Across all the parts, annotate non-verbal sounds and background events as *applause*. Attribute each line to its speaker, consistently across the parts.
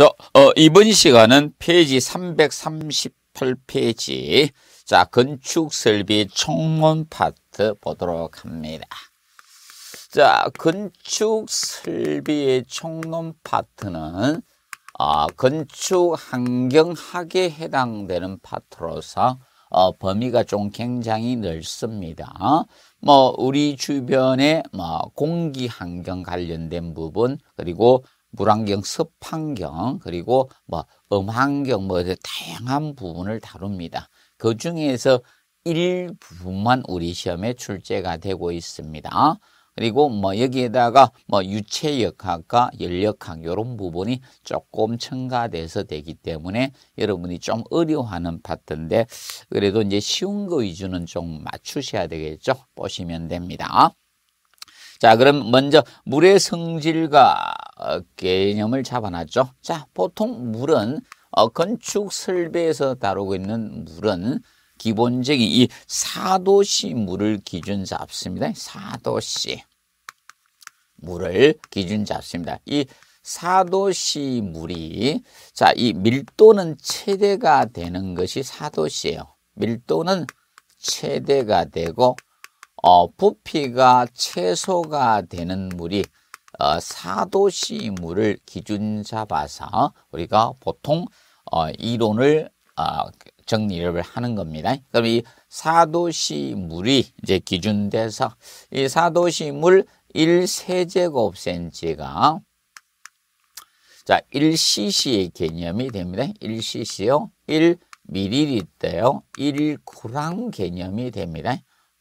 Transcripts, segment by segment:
Speaker 1: 자, 어, 이번 시간은 페이지 338페이지. 자, 건축 설비 총론 파트 보도록 합니다. 자, 건축 설비의 총론 파트는 어, 건축 환경학에 해당되는 파트로서 어, 범위가 좀 굉장히 넓습니다. 뭐 우리 주변에뭐 공기 환경 관련된 부분 그리고 물안경, 습환경, 그리고 뭐 음환경 뭐 다양한 부분을 다룹니다. 그 중에서 일부분만 우리 시험에 출제가 되고 있습니다. 그리고 뭐 여기에다가 뭐 유체역학과 열역학 이런 부분이 조금 첨가돼서 되기 때문에 여러분이 좀 어려워하는 파트인데 그래도 이제 쉬운 거 위주는 좀 맞추셔야 되겠죠. 보시면 됩니다. 자, 그럼 먼저 물의 성질과 어, 개념을 잡아놨죠. 자, 보통 물은 어, 건축 설비에서 다루고 있는 물은 기본적인 이 사도시 물을 기준 잡습니다. 사도시 물을 기준 잡습니다. 이 사도시 물이 자, 이 밀도는 최대가 되는 것이 사도시예요. 밀도는 최대가 되고 어, 부피가 최소가 되는 물이 어, 4도씨 물을 기준 잡아서 우리가 보통 어, 이론을 어, 정리를 하는 겁니다. 그럼 이 4도씨 물이 이제 기준돼서 이 4도씨 물 1세제곱센치가 자 1cc의 개념이 됩니다. 1cc요. 1ml요. 1g 개념이 됩니다.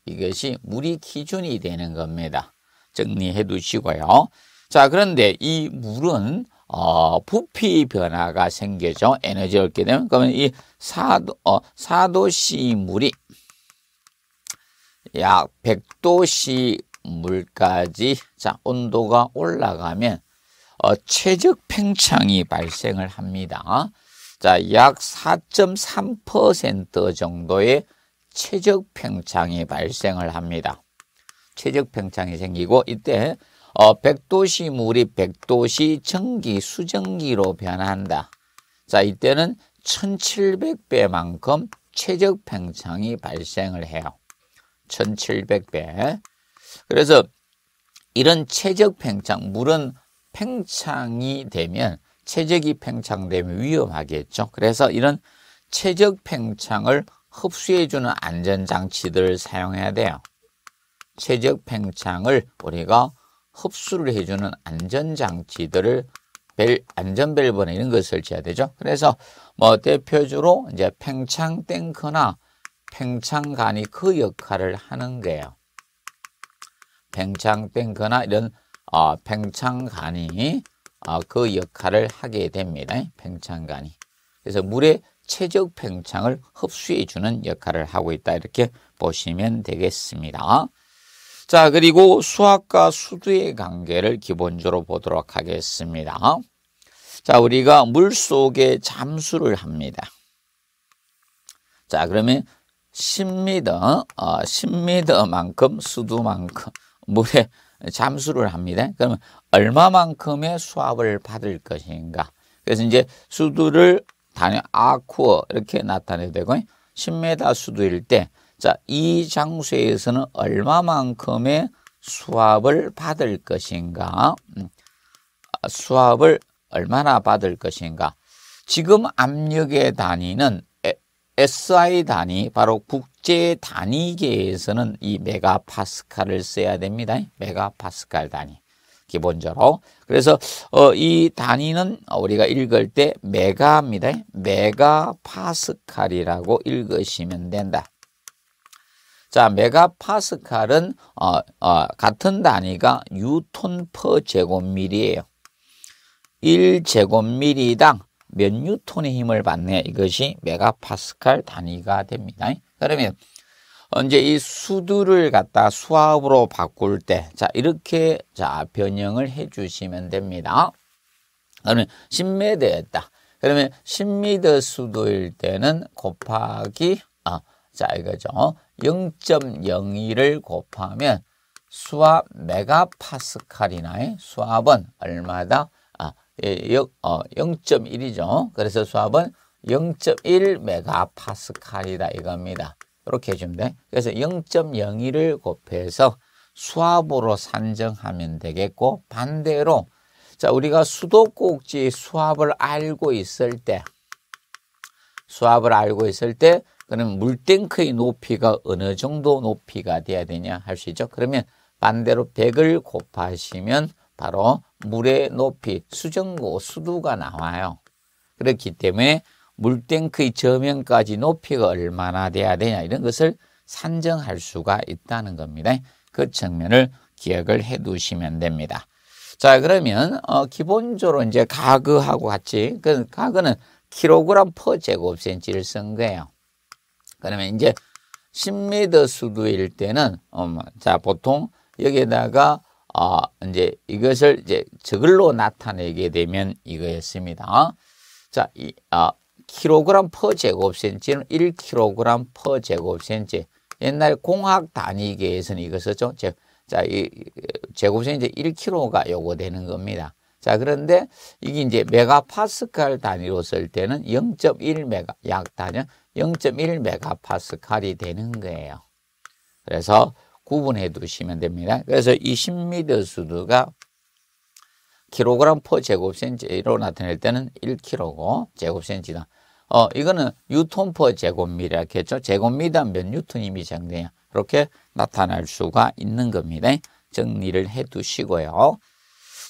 Speaker 1: 이것이 물이 기준이 되는 겁니다. 정리해 두시고요. 자, 그런데 이 물은 어, 부피 변화가 생겨죠. 에너지 얻게 되면 그러면 이 사도 어, 사도씨 물이 약 100도씨 물까지 자, 온도가 올라가면 어, 최적 팽창이 발생을 합니다. 자, 약 4.3% 정도의 최적 팽창이 발생을 합니다. 최적 팽창이 생기고 이때 어, 백도시 물이 백도시 전기 수증기로 변한다. 자, 이때는 1700배만큼 최적 팽창이 발생을 해요. 1700배. 그래서 이런 최적 팽창, 물은 팽창이 되면 최적이 팽창되면 위험하겠죠. 그래서 이런 최적 팽창을 흡수해주는 안전장치들을 사용해야 돼요. 최적 팽창을 우리가 흡수를 해주는 안전장치들을 벨, 안전벨브나 이런 것을 지어야 되죠. 그래서 뭐 대표적으로 이제 팽창 탱크나 팽창간이 그 역할을 하는 거예요. 팽창 탱크나 이런 어, 팽창간이 어, 그 역할을 하게 됩니다. 팽창간이. 그래서 물에 체적 팽창을 흡수해 주는 역할을 하고 있다 이렇게 보시면 되겠습니다. 자 그리고 수학과 수두의 관계를 기본적으로 보도록 하겠습니다. 자 우리가 물 속에 잠수를 합니다. 자 그러면 10m, 어, 10m만큼 수두만큼 물에 잠수를 합니다. 그러면 얼마만큼의 수압을 받을 것인가. 그래서 이제 수두를 단위 아쿠어 이렇게 나타내야 되고 10m 수도일 때 자, 이 장소에서는 얼마만큼의 수압을 받을 것인가? 음. 아, 수압을 얼마나 받을 것인가? 지금 압력의 단위는 SI 단위, 바로 국제 단위계에서는 이 메가파스칼을 써야 됩니다. 메가파스칼 단위. 기본적으로. 그래서 어, 이 단위는 우리가 읽을 때 메가입니다. 메가 파스칼이라고 읽으시면 된다. 자, 메가파스칼은 어, 어, 같은 단위가 뉴턴 퍼 제곱미리예요. 1제곱미리당 몇 뉴턴의 힘을 받네. 이것이 메가파스칼 단위가 됩니다. 그러면 이제 이 수두를 갖다 수압으로 바꿀 때, 자, 이렇게, 자, 변형을 해 주시면 됩니다. 그러면 10m였다. 그러면 10m 수도일 때는 곱하기, 아, 자, 이거죠. 0.02를 곱하면 수압 메가파스칼이나 수압은 얼마다? 아, 0.1이죠. 예, 어, 그래서 수압은 0.1 메가파스칼이다 이겁니다. 이렇게 해주면 돼. 그래서 0.01을 곱해서 수압으로 산정하면 되겠고 반대로 자 우리가 수도꼭지 수압을 알고 있을 때 수압을 알고 있을 때 그러면 물탱크의 높이가 어느 정도 높이가 돼야 되냐 할 수 있죠. 그러면 반대로 100을 곱하시면 바로 물의 높이 수정고 수두가 나와요. 그렇기 때문에 물탱크의 저면까지 높이가 얼마나 돼야 되냐 이런 것을 산정할 수가 있다는 겁니다. 그 측면을 기억을 해 두시면 됩니다. 자 그러면 어, 기본적으로 이제 가그하고 같이 그 가그는 킬로그램 퍼 제곱센치를 쓴 거예요. 그러면 이제 10m 수두일 때는 어, 뭐, 자 보통 여기에다가 어, 이제 이것을 이제 저글로 나타내게 되면 이거였습니다. 자, 이, 어, 킬로그램 퍼 제곱센치는 1kg 퍼 제곱센치. 옛날 공학 단위계에서는 이것이죠. 제, 자, 이 제곱센치 1kg가 요거 되는 겁니다. 자, 그런데 이게 이제 메가파스칼 단위로 쓸 때는 0.1 메가 약 단위 0.1 메가파스칼이 되는 거예요. 그래서 구분해 두시면 됩니다. 그래서 20m 수두가 킬로그램 퍼 제곱센치로 나타낼 때는 1kg고 제곱센치다. 어, 이거는 뉴턴 퍼 제곱미터겠죠. 제곱미터 몇 뉴턴이미 정되냐. 이렇게 나타날 수가 있는 겁니다. 정리를 해 두시고요.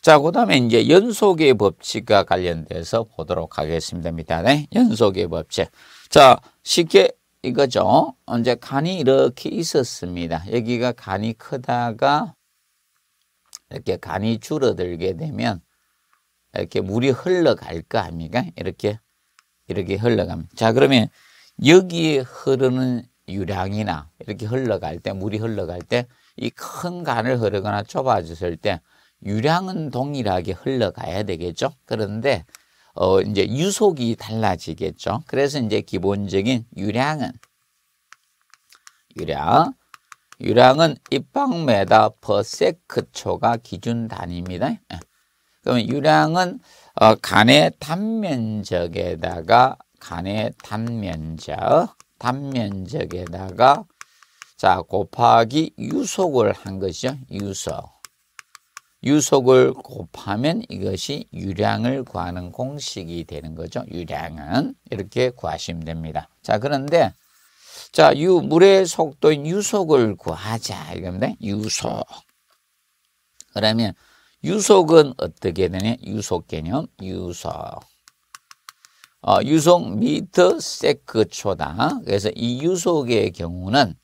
Speaker 1: 자, 그 다음에 이제 연속의 법칙과 관련돼서 보도록 하겠습니다. 네? 연속의 법칙. 자, 쉽게 이거죠. 이제 간이 이렇게 있었습니다. 여기가 간이 크다가 이렇게 간이 줄어들게 되면 이렇게 물이 흘러갈 거 아닙니까? 이렇게 이렇게 흘러갑니다. 자, 그러면 여기에 흐르는 유량이나 이렇게 흘러갈 때, 물이 흘러갈 때, 이큰 간을 흐르거나 좁아졌을 때, 유량은 동일하게 흘러가야 되겠죠. 그런데, 어, 이제 유속이 달라지겠죠. 그래서 이제 기본적인 유량은, 유량, 유량은 입방메다 퍼세크초가 기준 단위입니다. 예. 그러면 유량은 어, 간의 단면적에다가 간의 단면적 단면적에다가 자 곱하기 유속을 한 것이죠. 유속. 유속을 곱하면 이것이 유량을 구하는 공식이 되는 거죠. 유량은 이렇게 구하시면 됩니다. 자 그런데 자 유, 물의 속도인 유속을 구하자 이겁니다. 유속. 그러면 유속은 어떻게 되냐? 유속 개념, 유속. 어, 유속 미터 세크 초당. 그래서 이 유속의 경우는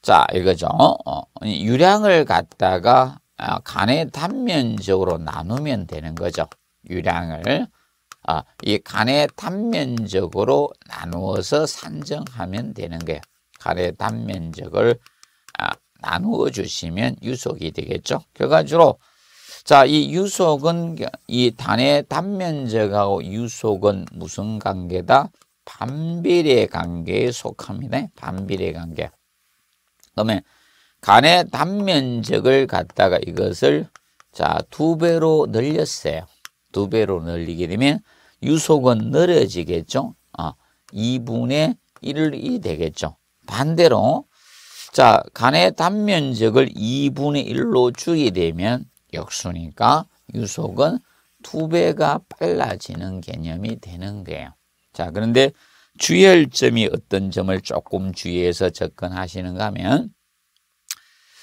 Speaker 1: 자 이거죠. 어, 유량을 갖다가 어, 간에 단면적으로 나누면 되는 거죠. 유량을 아, 이 간에 단면적으로 나누어서 산정하면 되는 거예요. 간의 단면적을 아, 나누어 주시면 유속이 되겠죠. 결과적으로 자, 이 유속은 이 단의 단면적하고 유속은 무슨 관계다? 반비례 관계에 속합니다. 반비례 관계. 그러면 간의 단면적을 갖다가 이것을 자, 두 배로 늘렸어요. 두 배로 늘리게 되면 유속은 늘어지겠죠. 아, 2분의 1이 되겠죠. 반대로 자, 간의 단면적을 2분의 1로 주게 되면 역수니까 유속은 두배가 빨라지는 개념이 되는 거예요. 자, 그런데 주의점이 어떤 점을 조금 주의해서 접근하시는가 하면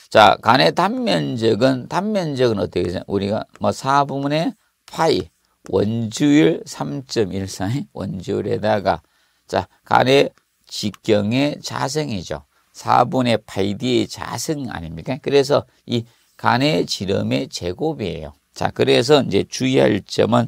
Speaker 1: 자, 간의 단면적은 단면적은 어떻게 되죠? 우리가 뭐 4분의 파이 원주율 3.14 원주율에다가 자, 간의 직경의 자성이죠. 4분의 파이 d의 자성 아닙니까? 그래서 이 간의 지름의 제곱이에요. 자, 그래서 이제 주의할 점은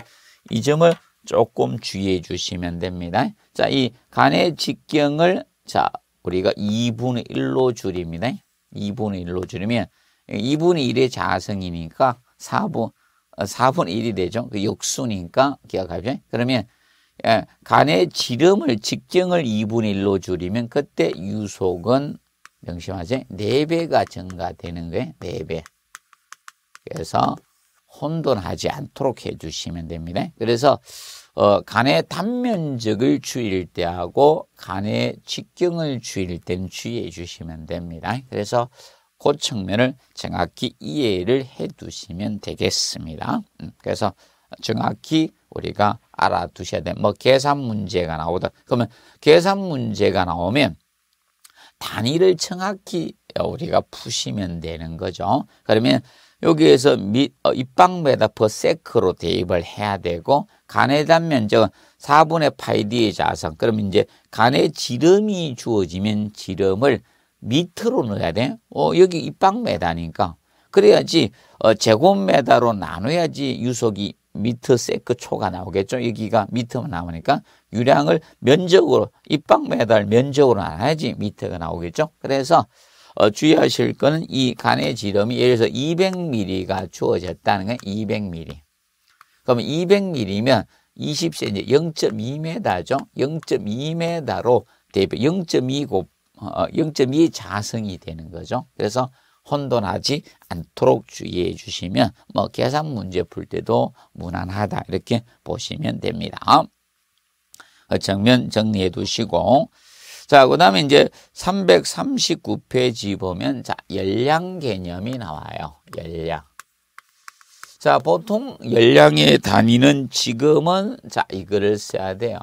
Speaker 1: 이 점을 조금 주의해 주시면 됩니다. 자, 이 간의 직경을 자, 우리가 2분의 1로 줄입니다. 2분의 1로 줄이면 2분의 1의 자성이니까 4분, 4분의 어, 1이 되죠. 그 역수니까 기억하죠. 그러면 예, 간의 지름을, 직경을 2분의 1로 줄이면 그때 유속은 명심하세 4배가 증가되는 거예요. 4배. 하나서 혼돈하지 않도록 해주시면 됩니다. 그래서 어, 간의 단면적을 주일 때하고 간의 직경을 주일 때는 주의해 주시면 됩니다. 그래서 그 측면을 정확히 이해를 해 두시면 되겠습니다. 음, 그래서 정확히 우리가 알아두셔야 돼. 뭐 계산 문제가 나오다. 그러면 계산 문제가 나오면 단위를 정확히 우리가 푸시면 되는 거죠. 그러면 여기에서 미, 어, 입방메다 퍼 세크로 대입을 해야 되고 간의 단면적은 4분의 파이디의 자성. 그럼 이제 간의 지름이 주어지면 지름을 밑으로 넣어야 돼. 어, 여기 입방메다니까. 그래야지 어, 제곱메다로 나눠야지 유속이 미터 세크 초가 나오겠죠. 여기가 미터만 나오니까 유량을 면적으로 입방메달 면적으로 나눠야지 미터가 나오겠죠. 그래서 어, 주의하실 거는 이 간의 지름이 예를 들어서 200mm가 주어졌다는 건 200mm. 그러면 200mm면 20cm, 0.2m죠. 0.2m로 대비 0.2 곱, 어, 0.2 어, 자승이 되는 거죠. 그래서 혼돈하지 않도록 주의해 주시면 뭐 계산 문제 풀 때도 무난하다 이렇게 보시면 됩니다. 어, 정면 정리해 두시고 자, 그 다음에 이제 339페이지 보면 자, 열량 개념이 나와요. 열량. 자, 보통 열량의 단위는 지금은 자, 이거를 써야 돼요.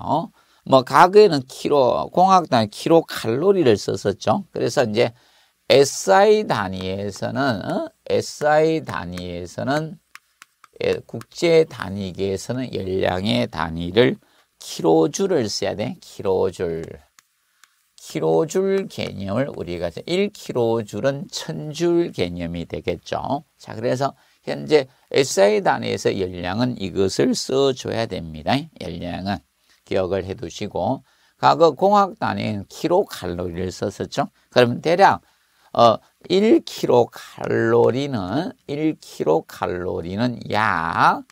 Speaker 1: 뭐 과거에는 키로, 공학단 키로 칼로리를 썼었죠. 그래서 이제 SI 단위에서는 어? SI 단위에서는 예, 국제 단위계에서는 열량의 단위를 키로줄을 써야 돼. 키로줄. 킬로줄 개념을 우리가 1킬로줄은 천줄 개념이 되겠죠. 자, 그래서 현재 SI 단위에서 열량은 이것을 써줘야 됩니다. 열량은 기억을 해두시고 과거 공학 단위는 킬로칼로리를 썼었죠. 그러면 대략 어, 1킬로칼로리는 1킬로칼로리는 약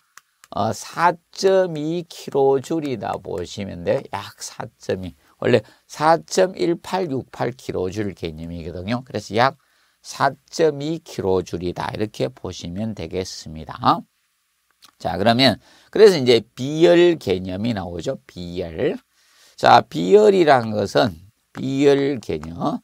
Speaker 1: 어, 4.2킬로줄이다 보시면 돼요. 약 4.2. 원래 4.1868kJ 개념이거든요. 그래서 약 4.2kJ이다. 이렇게 보시면 되겠습니다. 자, 그러면 그래서 이제 비열 개념이 나오죠. 비열. 자, 비열이란 것은 비열 개념.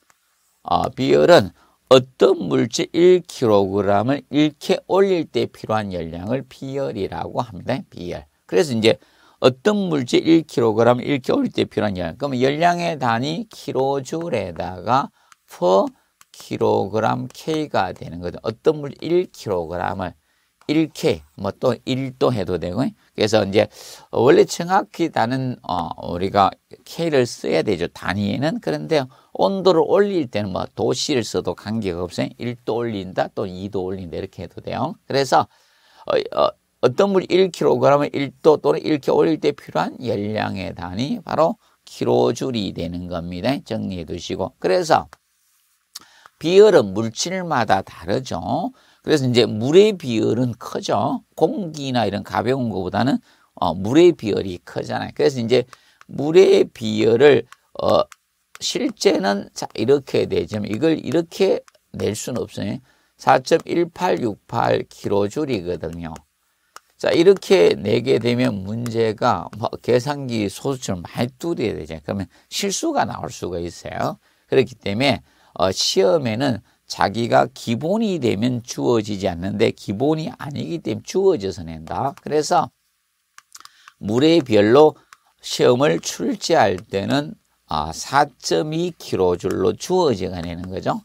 Speaker 1: 어, 비열은 어떤 물질 1kg을 이렇게 올릴 때 필요한 열량을 비열이라고 합니다. 비열. 그래서 이제 어떤 물질 1kg 이렇게 올릴 때 필요하냐. 그럼 열량의 단위 킬로줄에다가 per 킬로그램 K가 되는 거죠. 어떤 물질 1kg을 1K 뭐 또 1도 해도 되고 그래서 이제 원래 정확히 다는 어 우리가 K를 써야 되죠. 단위에는 그런데 온도를 올릴 때는 뭐 도시를 써도 관계가 없어요. 1도 올린다 또 2도 올린다 이렇게 해도 돼요. 그래서 어, 어, 어떤 물이 1kg을 1도 또는 이렇게 올릴 때 필요한 열량의 단위 바로 킬로줄이 되는 겁니다. 정리해 두시고. 그래서 비열은 물질마다 다르죠. 그래서 이제 물의 비열은 커져 공기나 이런 가벼운 것보다는 어, 물의 비열이 크잖아요. 그래서 이제 물의 비열을 어, 실제는 자, 이렇게 되지만 이걸 이렇게 낼 수는 없어요. 4.1868 킬로줄이거든요. 자 이렇게 내게 되면 문제가 뭐 계산기 소수처럼 많이 뚫어야 되죠 그러면 실수가 나올 수가 있어요. 그렇기 때문에 어, 시험에는 자기가 기본이 되면 주어지지 않는데 기본이 아니기 때문에 주어져서 낸다. 그래서 물의 별로 시험을 출제할 때는 아, 4.2kg로 주어져가 내는 거죠.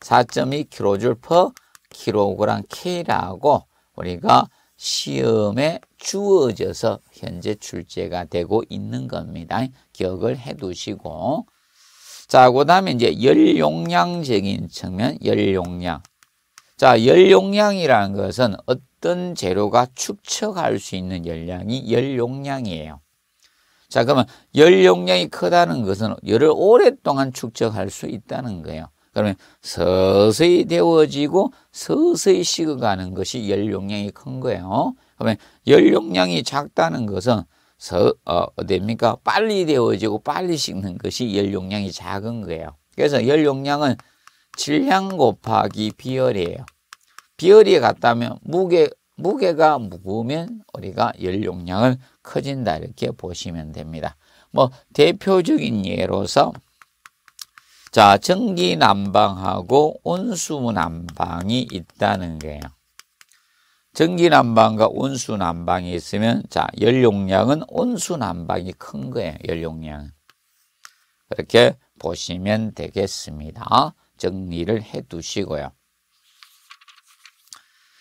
Speaker 1: 4.2kg per kg K라고 우리가 시험에 주어져서 현재 출제가 되고 있는 겁니다. 기억을 해두시고 자, 그 다음에 이제 열용량적인 측면, 열용량. 자, 열용량이라는 것은 어떤 재료가 축척할 수 있는 열량이 열용량이에요. 자, 그러면 열용량이 크다는 것은 열을 오랫동안 축적할 수 있다는 거예요. 그러면 서서히 데워지고 서서히 식어가는 것이 열용량이 큰 거예요. 그러면 열용량이 작다는 것은 서, 어, 됩니까? 빨리 데워지고 빨리 식는 것이 열용량이 작은 거예요. 그래서 열용량은 질량 곱하기 비열이에요. 비열이 같다면 무게, 무게가 무거우면 우리가 열용량을 커진다 이렇게 보시면 됩니다. 뭐 대표적인 예로서 자, 전기 난방하고 온수 난방이 있다는 거예요. 전기 난방과 온수 난방이 있으면 자, 열용량은 온수 난방이 큰 거예요. 열용량. 그렇게 보시면 되겠습니다. 정리를 해 두시고요.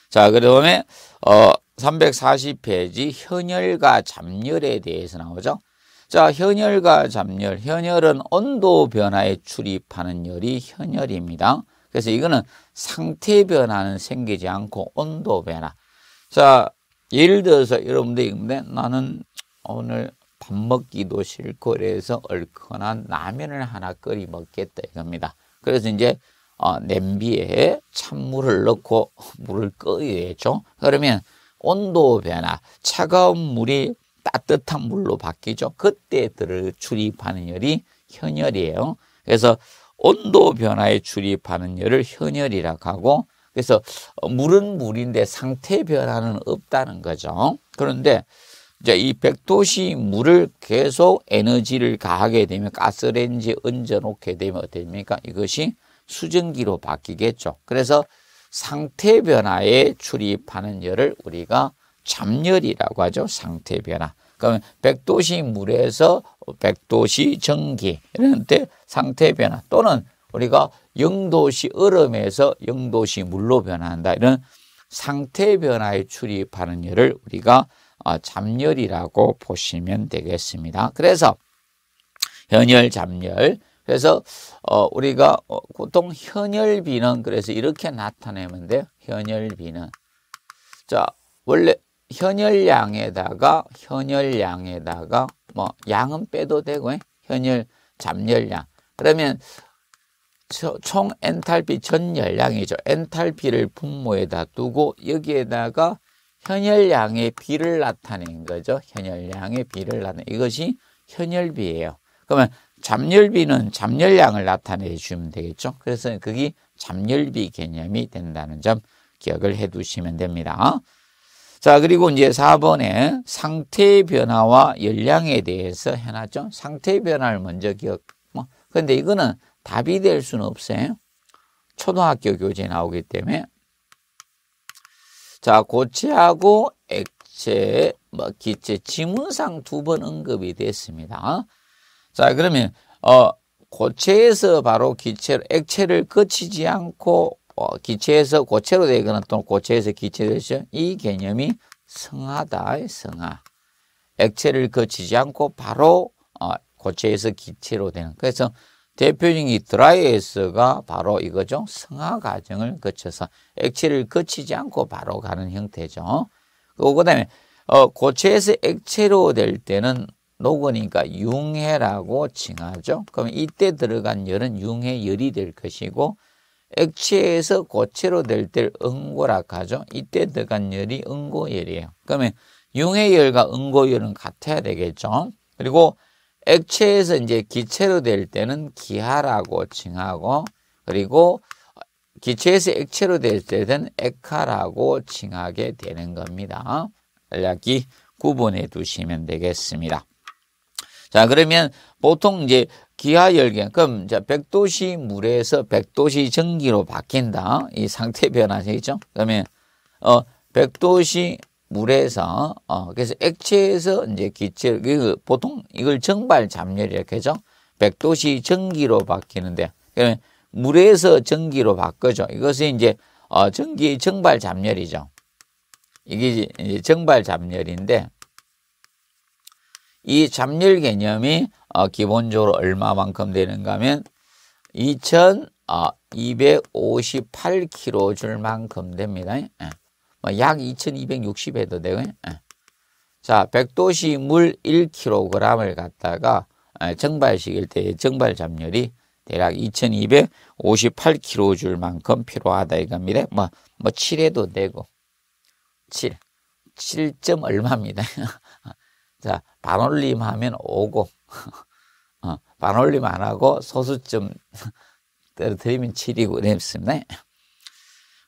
Speaker 1: 자, 그 다음에 어 340페이지 현열과 잡열에 대해서 나오죠. 자, 현열과 잡열. 현열은 온도 변화에 출입하는 열이 현열입니다. 그래서 이거는 상태 변화는 생기지 않고 온도 변화. 자, 예를 들어서 여러분들이 근데 나는 오늘 밥 먹기도 싫고 그래서 얼큰한 라면을 하나 끓이 먹겠다 이겁니다. 그래서 이제 어, 냄비에 찬물을 넣고 물을 끓여야죠. 그러면 온도 변화, 차가운 물이 따뜻한 물로 바뀌죠. 그때 들을 출입하는 열이 현열이에요. 그래서 온도 변화에 출입하는 열을 현열이라고 하고 그래서 물은 물인데 상태 변화는 없다는 거죠. 그런데 이제 이 백도시 물을 계속 에너지를 가하게 되면 가스레인지에 얹어 놓게 되면 어떻게 됩니까? 이것이 수증기로 바뀌겠죠. 그래서 상태 변화에 출입하는 열을 우리가 잠열이라고 하죠. 상태 변화. 그러면 백도시 물에서 백도시 전기 이런 때 상태 변화 또는 우리가 영도시 얼음에서 영도시 물로 변한다 이런 상태 변화에 출입하는 열을 우리가 아, 잠열이라고 보시면 되겠습니다. 그래서 현열 잠열 그래서 어, 우리가 어, 보통 현열비는 그래서 이렇게 나타내면 돼요. 현열비는 자 원래 현열량에다가 현열량에다가 뭐 양은 빼도 되고 예? 현열 잠열량 그러면 총 엔탈피 전열량이죠 엔탈피를 분모에다 두고 여기에다가 현열량의 비를 나타낸 거죠 현열량의 비를 나타낸 이것이 현열비예요 그러면 잠열비는 잠열량을 나타내 주면 되겠죠 그래서 그게 잠열비 개념이 된다는 점 기억을 해 두시면 됩니다 자, 그리고 이제 4번에 상태 변화와 열량에 대해서 해놨죠. 상태 변화를 먼저 기억. 뭐, 근데 이거는 답이 될 수는 없어요. 초등학교 교재에 나오기 때문에. 자, 고체하고 액체, 뭐, 기체, 지문상 두 번 언급이 됐습니다. 자, 그러면, 어, 고체에서 바로 기체로, 액체를 거치지 않고 어, 기체에서 고체로 되거나 또는 고체에서 기체로 되죠. 이 개념이 성하다, 성하. 액체를 거치지 않고 바로 어, 고체에서 기체로 되는. 그래서 대표적인 이 드라이에스가 바로 이거죠. 성화 과정을 거쳐서 액체를 거치지 않고 바로 가는 형태죠. 그 다음에 어, 고체에서 액체로 될 때는 녹으니까 융해라고 칭하죠. 그럼 이때 들어간 열은 융해열이 될 것이고 액체에서 고체로 될 때응고라 하죠. 이때 들어간 열이 응고열이에요. 그러면 융의 열과 응고열은 같아야 되겠죠. 그리고 액체에서 이제 기체로 될 때는 기하라고 칭하고 그리고 기체에서 액체로 될 때는 액하라고 칭하게 되는 겁니다. 간략기 구분해 두시면 되겠습니다. 자, 그러면 보통 이제 기하 열경 그럼 이 백도시 물에서 백도시 전기로 바뀐다 이 상태 변화죠 그다음어 백도시 물에서 어 그래서 액체에서 이제 기체 그, 그 보통 이걸 정발 잠열이라고 하죠 백도시 전기로 바뀌는데 그러면 물에서 전기로 바꾸죠 이것은 이제 어 전기 정발 잠열이죠 이게 이제 정발 잠열인데 이 잠열 개념이 어, 기본적으로 얼마만큼 되는가 하면 2258kg줄만큼 됩니다. 예. 뭐 약 2260회도 되고 예. 예. 자, 백도시 물 1kg을 갖다가 정발식일 예, 때 정발 잡렬이 대략 2258kg줄만큼 필요하다 이겁니다. 뭐, 뭐 7해도 되고 7, 7점 얼마입니다. *laughs* 자, 반올림하면 5고 반올림 안 하고 소수점 떨어뜨리면 *laughs* 7이고 이랬습니다.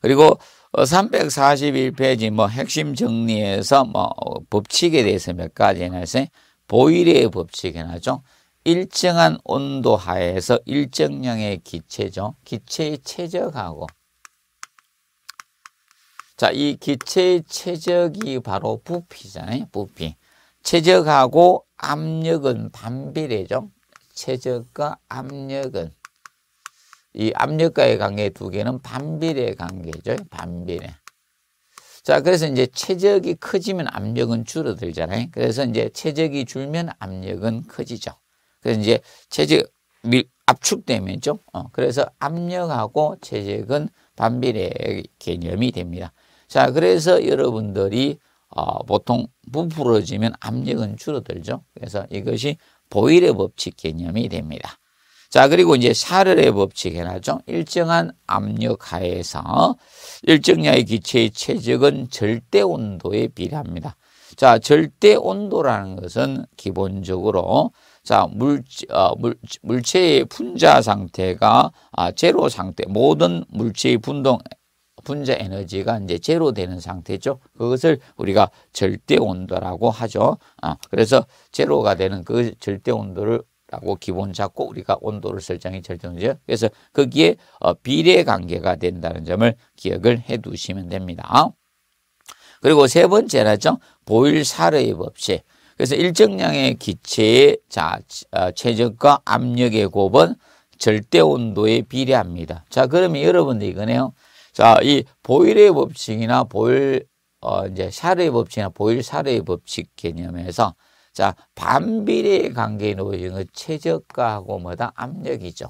Speaker 1: 그리고 341페이지 뭐 핵심 정리에서 뭐 법칙에 대해서 몇 가지 해놨어요. 보일의 법칙 해놨죠. 일정한 온도 하에서 일정량의 기체죠. 기체의 최적하고 자, 이 기체의 최적이 바로 부피잖아요. 부피. 최적하고 압력은 반비례죠. 체적과 압력은 이 압력과의 관계 두 개는 반비례 관계죠. 반비례. 자, 그래서 이제 체적이 커지면 압력은 줄어들잖아요. 그래서 이제 체적이 줄면 압력은 커지죠. 그래서 이제 체적 밀 압축되면 좀 어, 그래서 압력하고 체적은 반비례 개념이 됩니다. 자, 그래서 여러분들이 어, 보통 부풀어지면 압력은 줄어들죠. 그래서 이것이 보일의 법칙 개념이 됩니다. 자, 그리고 이제 샤를의 법칙 해놨죠. 일정한 압력 하에서 일정량의 기체의 최적은 절대 온도에 비례합니다. 자, 절대 온도라는 것은 기본적으로 자, 물, 어, 물, 물체의 분자 상태가 아, 제로 상태, 모든 물체의 분동, 분자 에너지가 이제 제로 되는 상태죠. 그것을 우리가 절대 온도라고 하죠. 아, 그래서 제로가 되는 그 절대 온도를 라고 기본 잡고 우리가 온도를 설정이 절정이죠. 그래서 거기에 어, 비례 관계가 된다는 점을 기억을 해 두시면 됩니다. 그리고 세 번째라죠. 보일 사례의 법칙. 그래서 일정량의 기체의 자, 어, 최적과 압력의 곱은 절대 온도에 비례합니다. 자, 그러면 여러분들 이거네요. 자, 이 보일의 법칙이나 보일 어 이제 샤르의 법칙이나 보일 샤르의 법칙 개념에서 자, 반비례 관계에 놓여진 최저가하고 뭐다 압력이죠.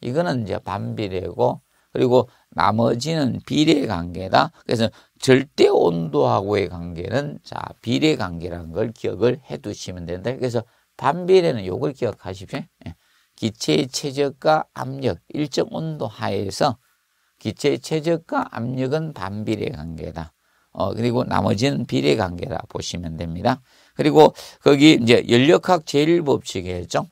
Speaker 1: 이거는 이제 반비례고 그리고 나머지는 비례 관계다. 그래서 절대 온도하고의 관계는 자, 비례 관계라는 걸 기억을 해 두시면 된다. 그래서 반비례는 요걸 기억하십시오. 예. 기체의 최저가 압력 일정 온도 하에서 기체의 최적과 압력은 반비례 관계다. 어, 그리고 나머지는 비례 관계라 보시면 됩니다. 그리고 거기 이제 연력학 제일법칙이겠죠.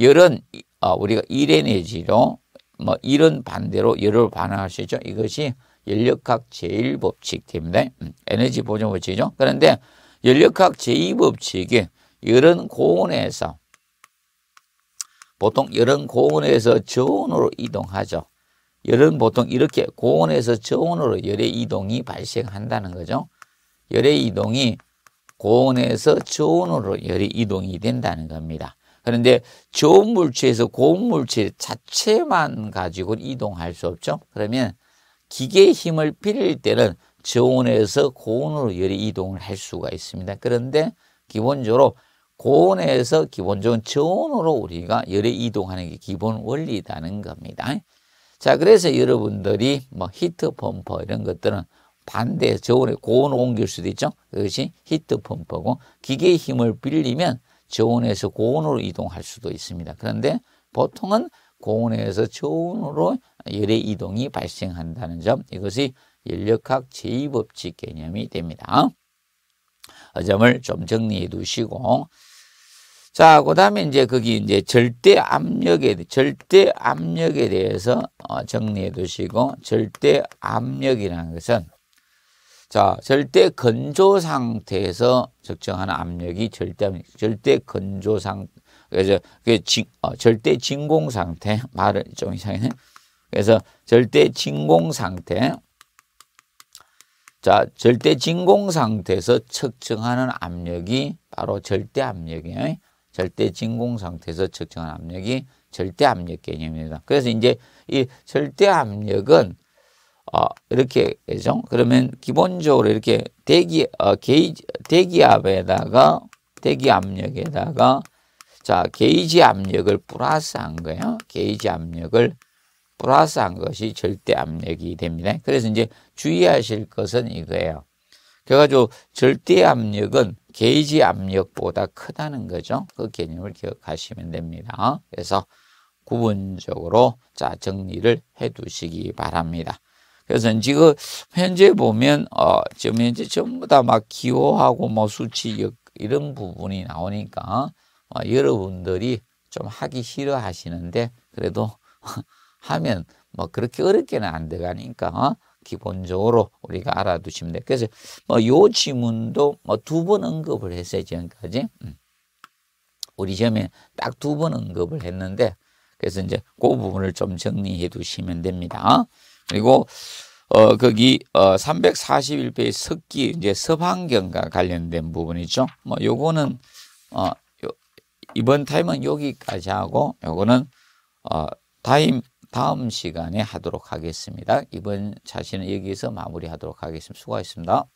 Speaker 1: 열은 어, 우리가 1에너지로뭐 1은 반대로 열을 반응할 수 있죠. 이것이 연력학 제일법칙 됩니다. 음, 에너지 보존 법칙이죠. 그런데 연력학 제2법칙이 열은 고온에서 보통 열은 고온에서 저온으로 이동하죠. 열은 보통 이렇게 고온에서 저온으로 열의 이동이 발생한다는 거죠. 열의 이동이 고온에서 저온으로 열의 이동이 된다는 겁니다. 그런데 저온 물체에서 고온 물체 자체만 가지고 이동할 수 없죠. 그러면 기계의 힘을 빌릴 때는 저온에서 고온으로 열의 이동을 할 수가 있습니다. 그런데 기본적으로 고온에서 기본적으로 저온으로 우리가 열의 이동하는 게 기본 원리라는 겁니다. 자, 그래서 여러분들이 뭐 히트 펌퍼 이런 것들은 반대 저온에 고온 을 옮길 수도 있죠. 그것이 히트 펌퍼고 기계의 힘을 빌리면 저온에서 고온으로 이동할 수도 있습니다. 그런데 보통은 고온에서 저온으로 열의 이동이 발생한다는 점 이것이 열역학 제2법칙 개념이 됩니다. 그 점을 좀 정리해 두시고 자, 그 다음에 이제 거기 이제 절대 압력에, 절대 압력에 대해서 어, 정리해 두시고, 절대 압력이라는 것은, 자, 절대 건조 상태에서 적정하는 압력이 절대 압력, 절대 건조 상태, 그래서 그 어, 절대 진공 상태, *laughs* 말을 좀 이상해. 그래서 절대 진공 상태, 자, 절대 진공 상태에서 측정하는 압력이 바로 절대 압력이에요. 절대 진공 상태에서 측정한 압력이 절대 압력 개념입니다. 그래서 이제 이 절대 압력은 어, 이렇게 되죠. 그러면 기본적으로 이렇게 대기 어, 게이 대기압에다가 대기 압력에다가 자 게이지 압력을 플러스한 거예요. 게이지 압력을 플러스한 것이 절대 압력이 됩니다. 그래서 이제 주의하실 것은 이거예요. 그래가지고 절대 압력은 게이지 압력보다 크다는 거죠. 그 개념을 기억하시면 됩니다. 그래서 구분적으로 자 정리를 해 두시기 바랍니다. 그래서 지금 그 현재 보면 어 지금 현재 전부 다 막 기호하고 뭐수치 이런 부분이 나오니까 어, 여러분들이 좀 하기 싫어하시는데 그래도 *laughs* 하면 뭐 그렇게 어렵게는 안 들어가니까 어? 기본적으로 우리가 알아두시면 돼요. 그래서 뭐요 지문도 뭐 두 번 언급을 했어요 지금까지. 음. 우리 시험에 딱 두 번 언급을 했는데 그래서 이제 그 부분을 좀 정리해 두시면 됩니다. 그리고 어 거기 어 341페이지 석기 이제 서방경과 관련된 부분이죠. 뭐 요거는 어 이번 타임은 여기까지 하고 요거는 어 타임 다음 시간에 하도록 하겠습니다. 이번 자신은 여기서 마무리하도록 하겠습니다. 수고하셨습니다.